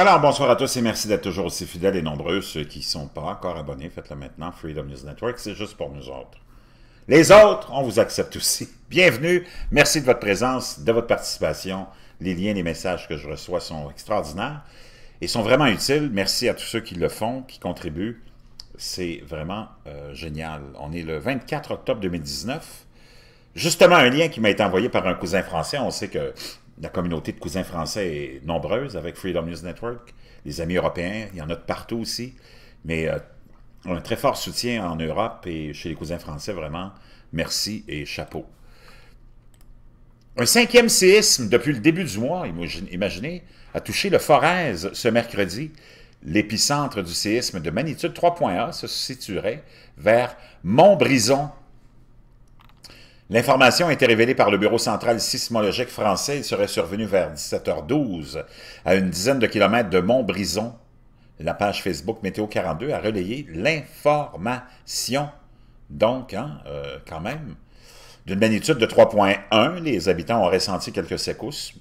Alors, bonsoir à tous et merci d'être toujours aussi fidèles et nombreux. Ceux qui ne sont pas encore abonnés, faites-le maintenant. Freedom News Network, c'est juste pour nous autres. Les autres, on vous accepte aussi. Bienvenue. Merci de votre présence, de votre participation. Les liens, les messages que je reçois sont extraordinaires et sont vraiment utiles. Merci à tous ceux qui le font, qui contribuent. C'est vraiment euh, génial. On est le 24 octobre 2019. Justement, un lien qui m'a été envoyé par un cousin français. On sait que la communauté de cousins français est nombreuse avec Freedom News Network. Les amis européens, il y en a de partout aussi. Mais euh, un très fort soutien en Europe et chez les cousins français, vraiment. Merci et chapeau. Un cinquième séisme depuis le début du mois, imaginez, a touché le Forez ce mercredi. L'épicentre du séisme de magnitude 3.1 se situerait vers Montbrison L'information a été révélée par le Bureau central sismologique français. Il serait survenu vers 17h12 à une dizaine de kilomètres de Montbrison. La page Facebook Météo 42 a relayé l'information. Donc, hein, euh, quand même, d'une magnitude de 3.1, les habitants ont ressenti quelques secousses,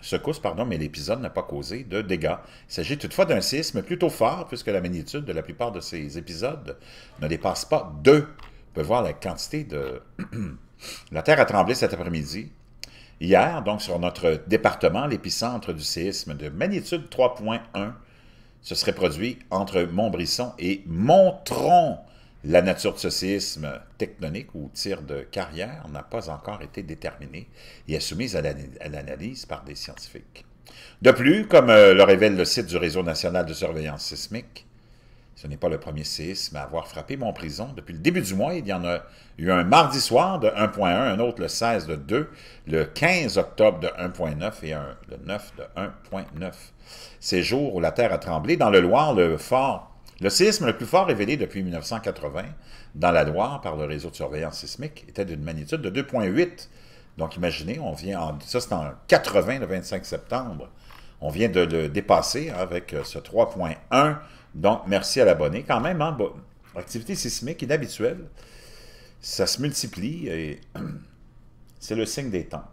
secousses pardon, mais l'épisode n'a pas causé de dégâts. Il s'agit toutefois d'un sisme plutôt fort, puisque la magnitude de la plupart de ces épisodes ne dépasse pas 2. On peut voir la quantité de... La terre a tremblé cet après-midi. Hier, donc sur notre département, l'épicentre du séisme de magnitude 3.1 se serait produit entre Montbrisson et Montron. La nature de ce séisme tectonique ou tir de carrière n'a pas encore été déterminée et est soumise à l'analyse par des scientifiques. De plus, comme euh, le révèle le site du Réseau national de surveillance sismique, ce n'est pas le premier séisme à avoir frappé mon prison. Depuis le début du mois, il y en a eu un mardi soir de 1.1, un autre le 16 de 2, le 15 octobre de 1.9 et un, le 9 de 1.9. Ces jours où la terre a tremblé, dans le Loire, le fort le séisme le plus fort révélé depuis 1980 dans la Loire par le réseau de surveillance sismique était d'une magnitude de 2,8. Donc imaginez, on vient en, ça c'est en 80, le 25 septembre. On vient de le dépasser avec euh, ce 3.1. Donc, merci à l'abonné. Quand même, hein, activité sismique inhabituelle. Ça se multiplie et c'est le signe des temps.